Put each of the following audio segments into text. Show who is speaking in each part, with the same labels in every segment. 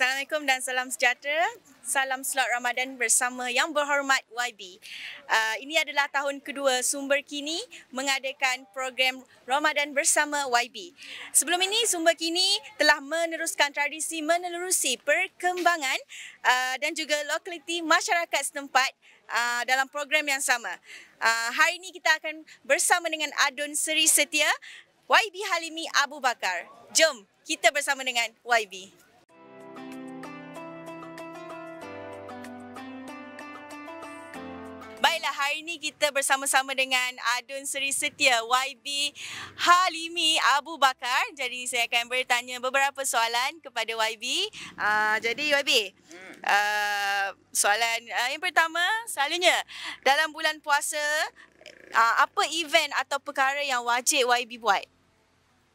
Speaker 1: Assalamualaikum dan salam sejahtera. Salam slot Ramadan bersama yang berhormat YB. Uh, ini adalah tahun kedua Sumber Kini mengadakan program Ramadan bersama YB. Sebelum ini Sumber Kini telah meneruskan tradisi menelusuri perkembangan uh, dan juga lokaliti masyarakat setempat uh, dalam program yang sama. Uh, hari ini kita akan bersama dengan Adun Seri Setia YB Halimi Abu Bakar. Jom kita bersama dengan YB. adalah hari ini kita bersama-sama dengan Adun Seri Setia YB Halimi Abu Bakar. Jadi saya akan bertanya beberapa soalan kepada YB. Uh, ah, jadi YB, uh, hmm. ah, soalan uh, yang pertama selalunya dalam bulan puasa, uh, apa event atau perkara yang wajib YB buat?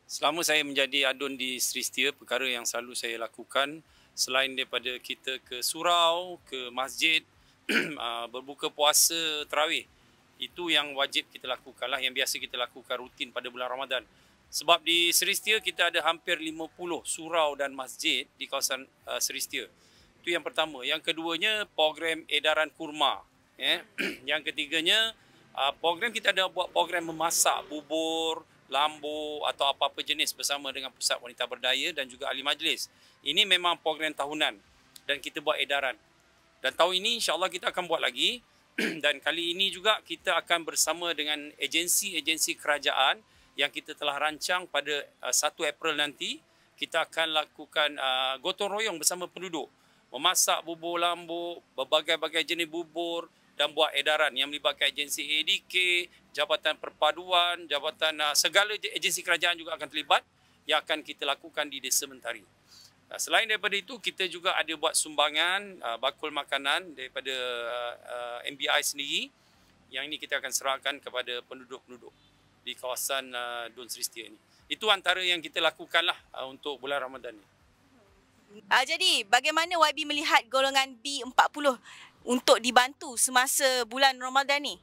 Speaker 2: Selama saya menjadi adun di Seri Setia, perkara yang selalu saya lakukan selain daripada kita ke surau, ke masjid, Ah, berbuka puasa terawih itu yang wajib kita lakukan lah yang biasa kita lakukan rutin pada bulan Ramadan sebab di Seri Setia kita ada hampir 50 surau dan masjid di kawasan uh, ah, Seri Setia itu yang pertama yang keduanya program edaran kurma yeah. Ya. yang ketiganya uh, program kita ada buat program memasak bubur lambu atau apa-apa jenis bersama dengan pusat wanita berdaya dan juga ahli majlis ini memang program tahunan dan kita buat edaran dan tahun ini insyaAllah kita akan buat lagi. Dan kali ini juga kita akan bersama dengan agensi-agensi kerajaan yang kita telah rancang pada 1 uh, April nanti. Kita akan lakukan uh, gotong royong bersama penduduk. Memasak bubur lambuk, berbagai-bagai jenis bubur dan buat edaran yang melibatkan agensi ADK, Jabatan Perpaduan, Jabatan uh, segala agensi kerajaan juga akan terlibat yang akan kita lakukan di Desa Mentari. Ah, selain daripada itu, kita juga ada buat sumbangan ah, bakul makanan daripada ah, MBI sendiri. Yang ini kita akan serahkan kepada penduduk-penduduk di kawasan uh, Dun Sri Setia ini. Itu antara yang kita lakukanlah untuk bulan Ramadan ini.
Speaker 1: jadi, bagaimana YB melihat golongan B40 untuk dibantu semasa bulan Ramadan ini?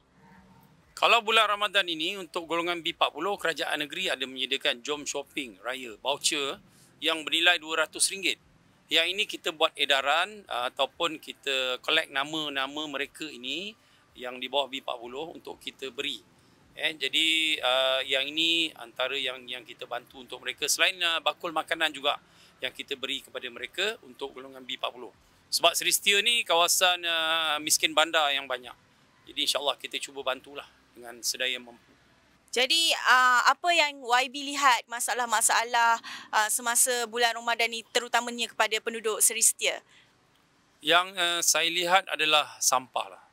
Speaker 2: Kalau bulan Ramadan ini, untuk golongan B40, kerajaan negeri ada menyediakan Jom Shopping Raya Voucher yang bernilai RM200. Yang ini kita buat edaran uh, ataupun kita collect nama-nama mereka ini yang di bawah B40 untuk kita beri. Eh, jadi uh, yang ini antara yang yang kita bantu untuk mereka selain uh, bakul makanan juga yang kita beri kepada mereka untuk golongan B40. Sebab Seristia ni kawasan uh, miskin bandar yang banyak. Jadi insyaAllah kita cuba bantulah dengan sedaya mampu.
Speaker 1: Jadi uh, apa yang YB lihat masalah-masalah uh, semasa bulan Ramadan ini terutamanya kepada penduduk Seri Setia?
Speaker 2: Yang uh, saya lihat adalah sampah lah.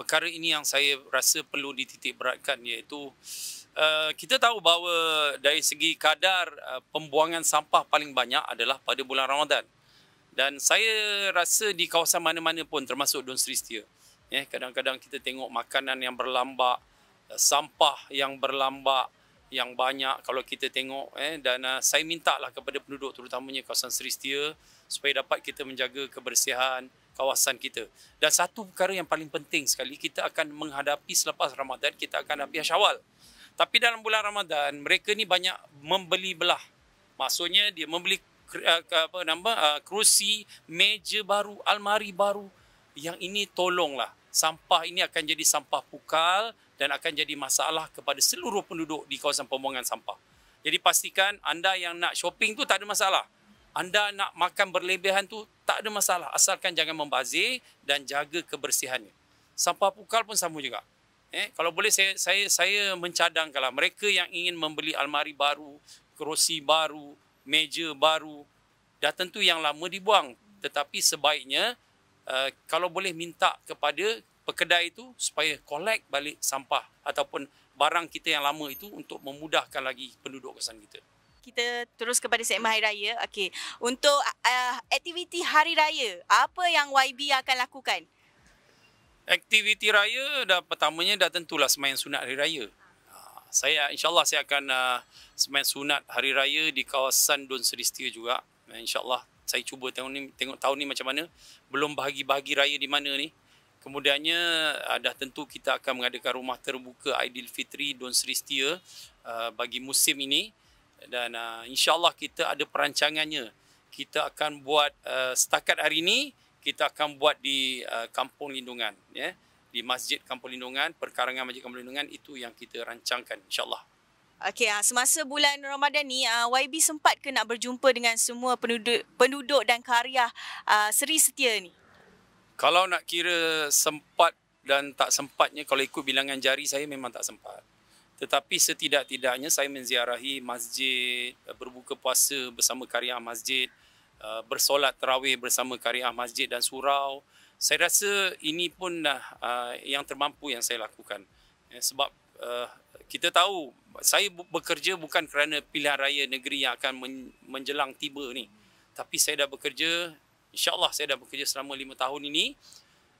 Speaker 2: Perkara ini yang saya rasa perlu dititik beratkan iaitu uh, kita tahu bahawa dari segi kadar uh, pembuangan sampah paling banyak adalah pada bulan Ramadan. Dan saya rasa di kawasan mana-mana pun termasuk Dun Seri Setia. Eh, kadang-kadang kita tengok makanan yang berlambak, Eh, sampah yang berlambak yang banyak kalau kita tengok eh dan uh, saya lah kepada penduduk terutamanya kawasan Seri Setia supaya dapat kita menjaga kebersihan kawasan kita. Dan satu perkara yang paling penting sekali kita akan menghadapi selepas Ramadan kita akan hadapi Syawal. Tapi dalam bulan Ramadan mereka ni banyak membeli belah. Maksudnya dia membeli eh, apa nama kerusi, meja baru, almari baru. Yang ini tolonglah. Sampah ini akan jadi sampah pukal dan akan jadi masalah kepada seluruh penduduk di kawasan pembuangan sampah. Jadi pastikan anda yang nak shopping tu tak ada masalah. Anda nak makan berlebihan tu tak ada masalah asalkan jangan membazir dan jaga kebersihannya. Sampah pukal pun sama juga. Eh, kalau boleh saya saya saya mencadangkanlah mereka yang ingin membeli almari baru, kerusi baru, meja baru dah tentu yang lama dibuang tetapi sebaiknya uh, kalau boleh minta kepada pekedai itu supaya collect balik sampah ataupun barang kita yang lama itu untuk memudahkan lagi penduduk kawasan kita.
Speaker 1: Kita terus kepada segmen Hari Raya. Okey, untuk uh, aktiviti Hari Raya, apa yang YB akan lakukan?
Speaker 2: Aktiviti Raya dah pertamanya dah tentulah semayang sunat Hari Raya. Ah, saya insyaAllah saya akan uh, semayang sunat Hari Raya di kawasan Dun Seri Setia juga. InsyaAllah saya cuba tengok, ni, tengok tahun ni macam mana. Belum bahagi-bahagi raya di mana ni. Kemudiannya uh, dah tentu kita akan mengadakan rumah terbuka Aidilfitri Don Sri Setia ah, bagi musim ini dan uh, insyaallah kita ada perancangannya. Kita akan buat setakat hari ini kita akan buat di kampung lindungan ya. Di Masjid Kampung Lindungan, perkarangan Masjid Kampung Lindungan itu yang kita rancangkan insyaallah.
Speaker 1: Okey, semasa bulan Ramadan ni YB sempat ke nak berjumpa dengan semua penduduk penduduk dan karya uh, Seri Setia ni?
Speaker 2: Kalau nak kira sempat dan tak sempatnya, kalau ikut bilangan jari saya memang tak sempat. Tetapi setidak-tidaknya saya menziarahi masjid, eh, berbuka puasa bersama karyah masjid, eh, bersolat terawih bersama karyah masjid dan surau. Saya rasa ini pun dah eh, yang termampu yang saya lakukan. Sebab kita tahu saya bekerja bukan kerana pilihan raya negeri yang akan menjelang tiba ni. Tapi saya dah bekerja insyaAllah saya dah bekerja selama 5 tahun ini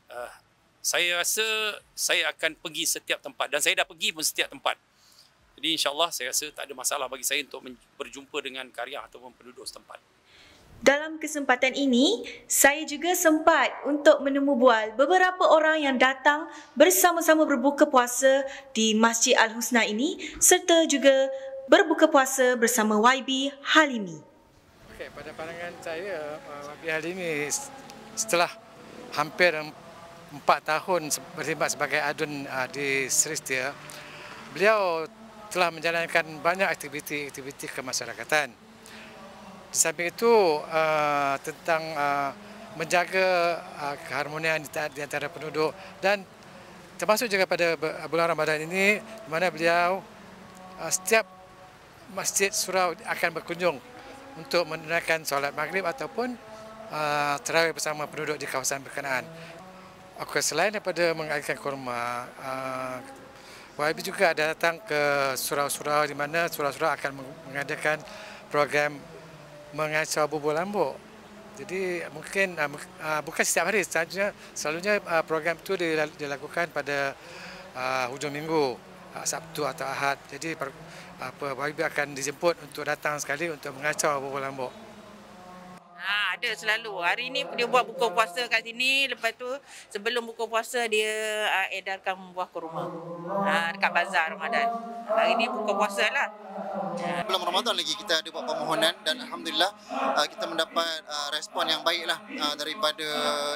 Speaker 2: uh, saya rasa saya akan pergi setiap tempat dan saya dah pergi pun setiap tempat jadi insyaAllah saya rasa tak ada masalah bagi saya untuk berjumpa dengan karya ataupun penduduk setempat
Speaker 1: dalam kesempatan ini, saya juga sempat untuk menemu bual beberapa orang yang datang bersama-sama berbuka puasa di Masjid Al-Husna ini serta juga berbuka puasa bersama YB Halimi.
Speaker 3: Okey, pada pandangan saya Wabi uh, hari ini setelah hampir empat tahun berkhidmat sebagai adun uh, di Seristia, beliau telah menjalankan banyak aktiviti-aktiviti kemasyarakatan. Di samping itu uh, tentang menjaga keharmonian di antara penduduk dan termasuk juga pada bulan Ramadan ini di mana beliau setiap masjid surau akan berkunjung untuk menunaikan solat maghrib ataupun uh, terawih bersama penduduk di kawasan berkenaan. Okay, selain daripada mengadakan kurma, uh, YB juga ada datang ke surau-surau di mana surau-surau akan mengadakan program mengasah bubur lambuk. Jadi mungkin uh, uh bukan setiap hari sahaja, selalunya uh, program itu dilakukan pada uh, hujung minggu. Ah, Sabtu atau Ahad. Jadi per, apa Habib akan dijemput untuk datang sekali untuk mengacau Bubur Lombok.
Speaker 1: Ha, ah, ada selalu. Hari ini dia buat buka puasa kat sini. Lepas tu sebelum buka puasa dia uh, edarkan buah kurma. Ha, dekat bazar Ramadan. Hari ini buka puasa lah. Belum Ramadan lagi kita ada buat permohonan
Speaker 2: dan Alhamdulillah uh, kita mendapat uh, respon yang baik lah uh, daripada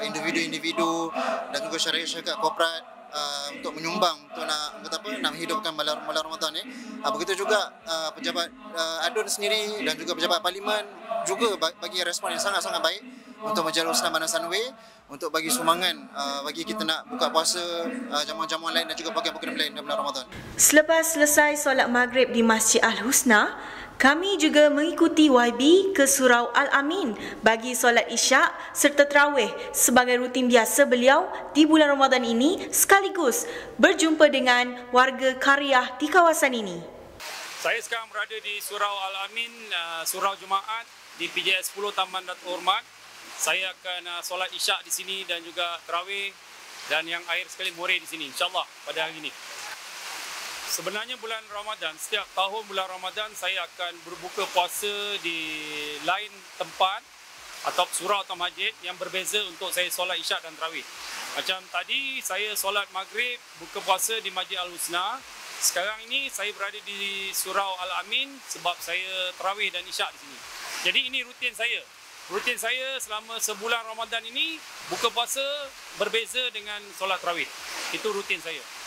Speaker 2: individu-individu dan juga syarikat syarikat korporat uh, untuk menyumbang untuk nak kata apa nak hidupkan bulan bulan Ramadan ni. Uh, begitu juga uh, pejabat uh, adun sendiri dan juga pejabat parlimen juga bagi respon yang sangat-sangat baik untuk Majalah Ustaz Bandar Sanway untuk bagi sumangan uh, bagi kita nak buka puasa uh, jamuan-jamuan lain dan juga program-program lain dalam bulan Ramadan.
Speaker 1: Selepas selesai solat maghrib di Masjid Al-Husna, kami juga mengikuti YB ke Surau Al-Amin bagi solat isyak serta terawih sebagai rutin biasa beliau di bulan Ramadan ini sekaligus berjumpa dengan warga karyah di kawasan ini.
Speaker 2: Saya sekarang berada di Surau Al-Amin, uh, Surau Jumaat di PJS 10 Taman Datuk Hormat saya akan uh, solat isyak di sini dan juga terawih dan yang akhir sekali mure di sini insyaallah pada hari ini. Sebenarnya bulan Ramadan setiap tahun bulan Ramadan saya akan berbuka puasa di lain tempat atau surau atau majid yang berbeza untuk saya solat isyak dan terawih. Macam tadi saya solat maghrib buka puasa di majid Al Husna. Sekarang ini saya berada di surau Al Amin sebab saya terawih dan isyak di sini. Jadi ini rutin saya rutin saya selama sebulan Ramadan ini buka puasa berbeza dengan solat rawit. Itu rutin saya.